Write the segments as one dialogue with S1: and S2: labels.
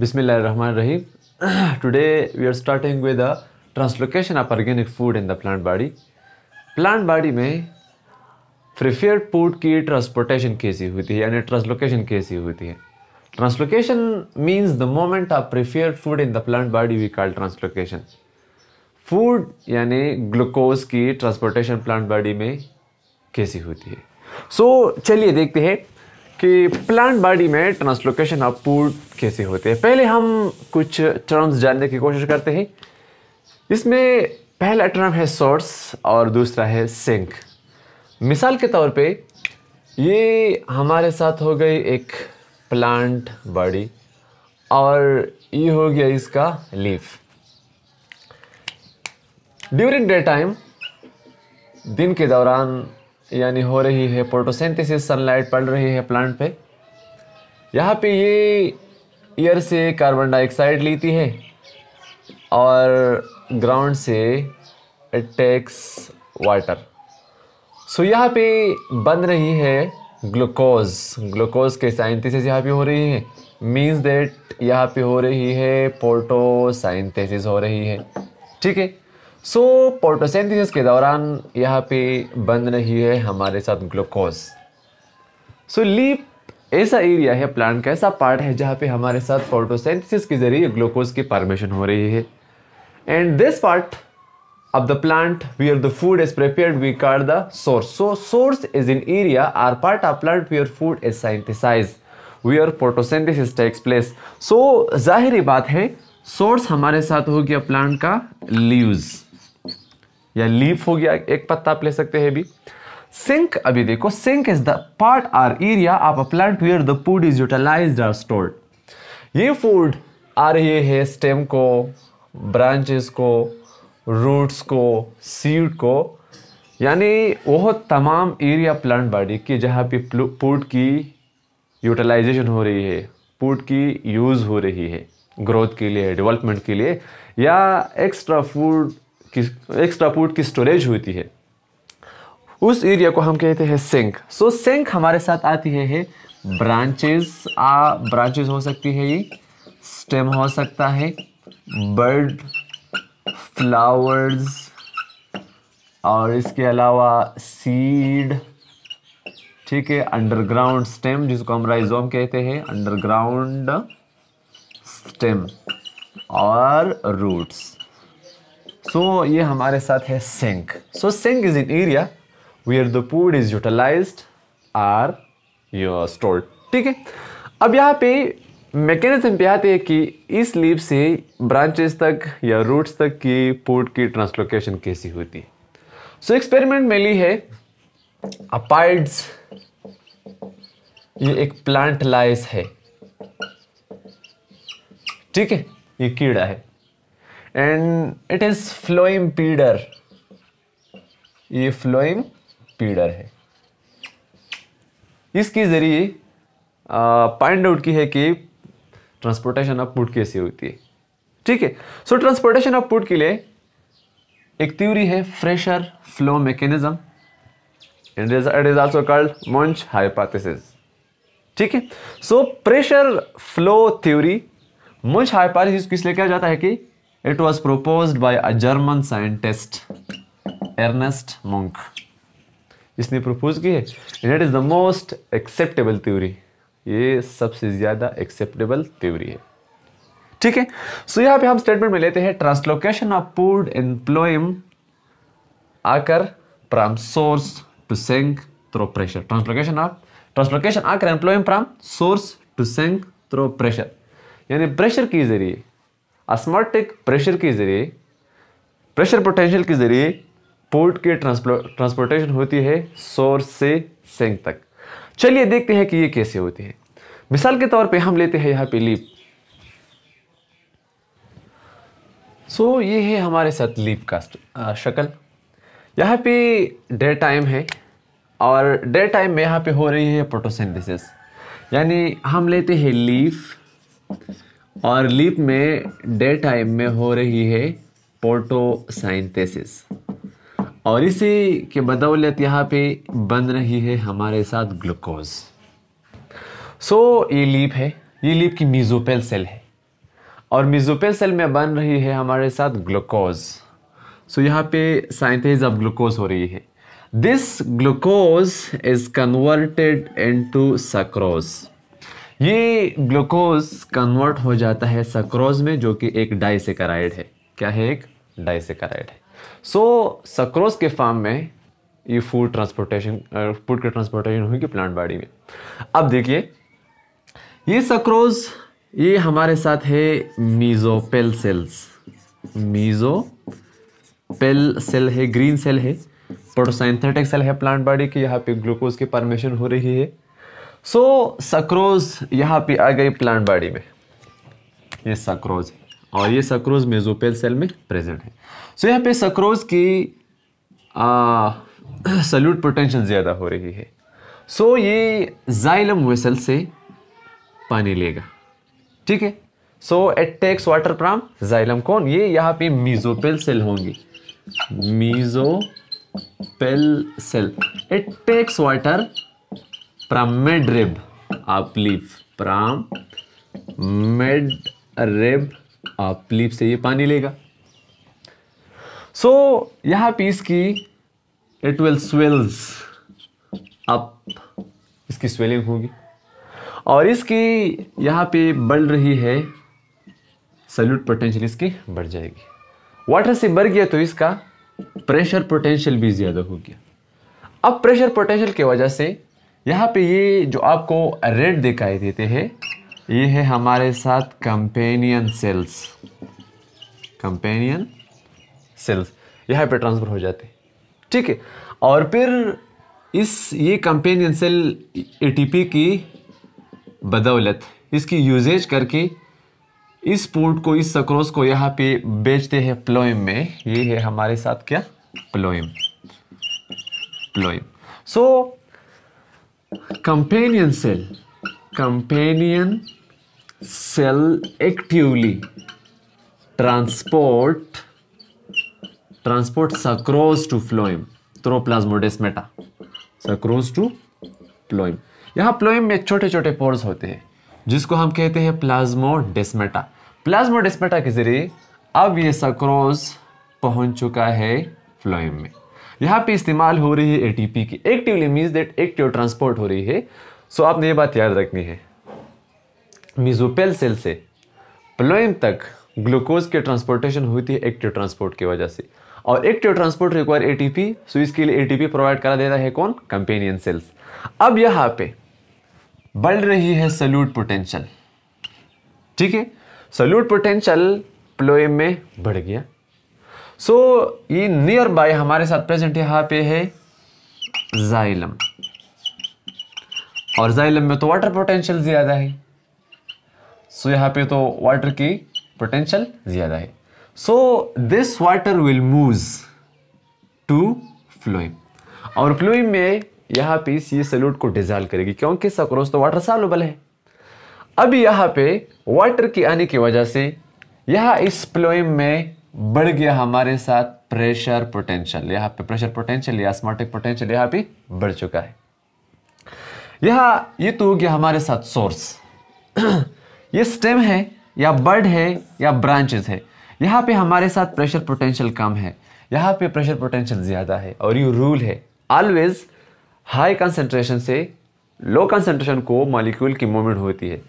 S1: बिस्मिल रहीम today we are starting with the translocation of organic food in the plant body plant body में prepared food की transportation कैसी होती है यानी ट्रांसलोकेशन कैसी होती है translocation means the movement of prepared food in the plant body we call translocation food यानी ग्लूकोज की ट्रांसपोर्टेशन प्लांट बॉडी में कैसी होती है सो so, चलिए देखते हैं कि प्लांट बॉडी में ट्रांसलोकेशन ऑफ फूड कैसे होते हैं पहले हम कुछ टर्म्स जानने की कोशिश करते हैं इसमें पहला टर्म है सोर्स और दूसरा है सिंक मिसाल के तौर पे ये हमारे साथ हो गई एक प्लांट बॉडी और ये हो गया इसका लीफ ड्यूरिंग डे टाइम दिन के दौरान यानी हो रही है फोटोसिंथेसिस सनलाइट पड़ रही है प्लांट पे यहाँ पे ये एयर से कार्बन डाइऑक्साइड लेती है और ग्राउंड से इट टेक्स वाटर सो यहाँ पे बन रही है ग्लूकोज ग्लूकोज के साइंथेसिस यहाँ पे हो रही है मीन्स दैट यहाँ पे हो रही है पोटो साइंथेसिस हो रही है ठीक है सो पोटोसेंथिस के दौरान यहाँ पे बन रही है हमारे साथ ग्लूकोज सो लीप ऐसा एरिया है प्लांट का ऐसा पार्ट है जहाँ पे हमारे साथ पोटोसेंथिस के जरिए ग्लूकोज की परमिशन हो रही है and this part of the plant where the food is prepare we call the source so source is in area or part of plant where food is synthesise where photosynthesis takes place so जाहिर बात है source हमारे साथ हो गया plant का leaves या leaf हो गया एक पत्ता आप ले सकते हैं भी सिंक अभी देखो sink is the part or area of a plant where the food is utilise or stored ये फूड आ रहे हैं स्टेम को ब्रांचेस को रूट्स को सीड को यानी वह तमाम एरिया प्लांट बॉडी की जहाँ पे फूड की यूटिलाइजेशन हो रही है फूड की यूज़ हो रही है ग्रोथ के लिए डेवलपमेंट के लिए या एक्स्ट्रा फूड की एक्स्ट्रा स्टापुट की स्टोरेज होती है उस एरिया को हम कहते हैं सिंक सो सिंक हमारे साथ आती है, है ब्रांचेस आ ब्रांचेस हो सकती है ये स्टेम हो सकता है बर्ड फ्लावर्स और इसके अलावा सीड ठीक है अंडरग्राउंड स्टेम जिसको हम राइजोम कहते हैं अंडरग्राउंड स्टेम और रूट्स सो so, ये हमारे साथ है sink so sink is an area where the food is utilise or your store ठीक है अब यहाँ पे मैकेनिज्म पे आते हैं कि इस लीव से ब्रांचेस तक या रूट्स तक की पूड की ट्रांसलोकेशन कैसी होती है सो एक्सपेरिमेंट में ली है अपाइड्स ये एक प्लांट लाइस है ठीक है ये कीड़ा है and it is phloem feeder ये फ्लोइम पीडर है इसके ज़रिए पॉइंट आउट की है कि ट्रांसपोर्टेशन ऑफ पुट कैसे होती है ठीक है सो ट्रांसपोर्टेशन ऑफ पुट के लिए एक थ्योरी है pressure flow mechanism it is also called Munch hypothesis ठीक है so pressure flow theory Munch hypothesis किस लिए कहा जाता है कि It was proposed by a German scientist, Ernest Monk. इसने प्रपोज की है it is the most acceptable theory ये सबसे ज़्यादा एक्सेप्टेबल थ्योरी है ठीक है सो यहाँ पे हम स्टेटमेंट में लेते हैं ट्रांसलोकेशन ऑफ पूर्ड एम्प्लॉयम आकर from source to sink through pressure translocation of translocation आकर एम्प्लॉयम from source to sink through pressure यानी प्रेशर के जरिए अस्मार्टिक प्रेशर के ज़रिए प्रेशर पोटेंशियल के ज़रिए पोर्ट के ट्रांसपोर्टेशन होती है सोर्स से सेंक तक चलिए देखते हैं कि ये कैसे होती है मिसाल के तौर पे हम लेते हैं यहाँ पे लीप सो so, ये है हमारे साथ लीप का शक्ल यहाँ पे डे टाइम है और डे टाइम में यहाँ पे हो रही है फोटोसिंथेसिस यानी हम लेते हैं लीफ और लीप में डे टाइम में हो रही है पोटोसाइंथेसिस और इसी के बदौलत यहाँ पे बन रही है हमारे साथ ग्लूकोज सो ये लीप है ये लीप की मिजोपेल सेल है और मिजोपेल सेल में बन रही है हमारे साथ ग्लूकोज सो यहाँ पे साइंथेसिस ऑफ ग्लूकोज हो रही है this glucose is converted into sucrose ये ग्लूकोज कन्वर्ट हो जाता है सक्रोज में जो कि एक डाइसेकराइड है क्या है एक डाइसेकराइड है सो so, सक्रोज के फार्म में ये फूड ट्रांसपोर्टेशन फूड की ट्रांसपोर्टेशन होगी प्लांट बॉडी में अब देखिए ये सक्रोज ये हमारे साथ है mesophyll cells mesophyll cell है ग्रीन सेल है प्रोटोसाइंथेटिक सेल है प्लांट बॉडी की यहाँ पे ग्लूकोज की परमिशन हो रही है सो सक्रोज यहाँ पे आ गई प्लांट बॉडी में ये सक्रोज है और ये सक्रोज मेजोपेल सेल में प्रेजेंट है सो so, यहाँ पे सक्रोज की सल्यूट पोटेंशियल ज़्यादा हो रही है सो so, ये जाइलम वेसल से पानी लेगा ठीक है so it takes water from xylem कौन ये यहाँ पे मीजोपेल सेल होंगी mesophyll cell it takes water from midrib आप लीफ प्राम मेड रेब आप से ये पानी लेगा सो so, यहां पीस की इट विल स्वेल्स अप इसकी स्वेलिंग होगी और इसकी यहां पे बढ़ रही है सल्यूट पोटेंशियल इसकी बढ़ जाएगी वाटर से बढ़ गया तो इसका प्रेशर पोटेंशियल भी ज़्यादा हो गया अब प्रेशर पोटेंशियल की वजह से यहाँ पे ये जो आपको रेड दिखाई देते हैं ये है हमारे साथ कंपेनियन सेल्स कंपेनियन सेल्स यहाँ पे ट्रांसफ़र हो जाते ठीक है और फिर इस ये कंपेनियन सेल एटीपी की बदौलत इसकी यूजेज करके इस पोर्ट को इस सक्रोस को यहाँ पे बेचते हैं प्लोइम में ये है हमारे साथ क्या phloem phloem so so, companion cell companion cell actively transport transport sucrose to phloem through plasmodesmata sucrose to phloem यहां प्लोइम में छोटे छोटे पोर्स होते हैं जिसको हम कहते हैं प्लाज्मो प्लाज्मोडेस्मेटा प्लाज्मोडेस्मेटा के जरिए अब ये सक्रोज पहुंच चुका है फ्लोइम में यहाँ पे इस्तेमाल हो रही है ए टी पी की actively means that active transport हो रही है सो so, आपने ये बात याद रखनी है मिजोपेल सेल से प्लोएम तक ग्लूकोज के ट्रांसपोर्टेशन होती है एक्टिव ट्रांसपोर्ट की वजह से और active transport requires A T P so इसके लिए ए पी प्रोवाइड करा देता है कौन कंपेनियन सेल्स अब यहाँ पे बढ़ रही है सल्यूट पोटेंशियल ठीक है सल्यूट पोटेंशियल प्लोएम में बढ़ गया सो so, ये नियर बाय हमारे साथ प्रेजेंट यहाँ पे है जाइलम और जाइलम में तो वाटर पोटेंशियल ज़्यादा है सो so, यहाँ पे तो वाटर की पोटेंशियल ज़्यादा है so this water will move to phloem और फ्लोइम में यहाँ पे ये सल्यूट को डिजॉल्व करेगी क्योंकि सक्रोस तो वाटर सॉल्युबल है अब यहाँ पे वाटर के आने की वजह से यहां इस फ्लोइम में बढ़ गया हमारे साथ प्रेशर पोटेंशियल यहाँ पे प्रेशर पोटेंशियल या स्मार्टिक पोटेंशियल यहाँ पे बढ़ चुका है यह ये तो हो गया हमारे साथ सोर्स ये स्टेम है या बर्ड है या ब्रांचेस है यहाँ पे हमारे साथ प्रेशर पोटेंशियल कम है यहाँ पे प्रेशर पोटेंशियल ज़्यादा है और ये रूल है ऑलवेज हाई कंसेंट्रेशन से लो कंसेंट्रेशन को मॉलिक्यूल की मूवमेंट होती है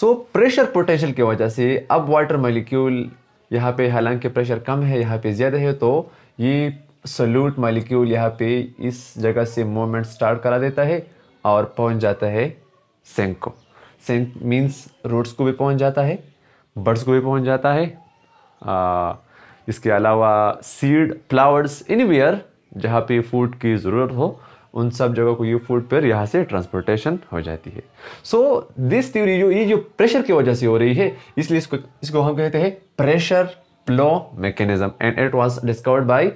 S1: सो प्रेशर पोटेंशियल की वजह से अब वाटर मॉलिक्यूल यहाँ पे हालांकि प्रेशर कम है यहाँ पे ज़्यादा है तो ये सल्यूट मालिक्यूल यहाँ पे इस जगह से मूवमेंट स्टार्ट करा देता है और पहुँच जाता है सेंक को सेंक मीन्स रूट्स को भी पहुँच जाता है बर्ड्स को भी पहुँच जाता है आ, इसके अलावा सीड फ्लावर्स वेयर जहाँ पर फूड की ज़रूरत हो उन सब जगह को ये फूड पर यहाँ से ट्रांसपोर्टेशन हो जाती है सो दिस थ्योरी जो ये जो प्रेशर की वजह से हो रही है इसलिए इसको इसको हम कहते हैं pressure flow mechanism and it was discovered by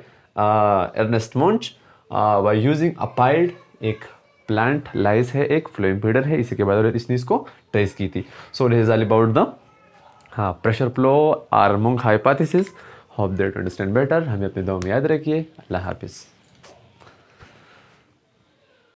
S1: Ernst Munch by using aphid एक प्लांट लाइज है एक फ्लोइंग फीडर है इसी के बाद इसने इसको ट्रेस की थी so it is all about the हाँ प्रेशर आर आर्मोंग hypothesis hope that understand better हमें अपने दो में याद रखिए अल्लाह हाफिज़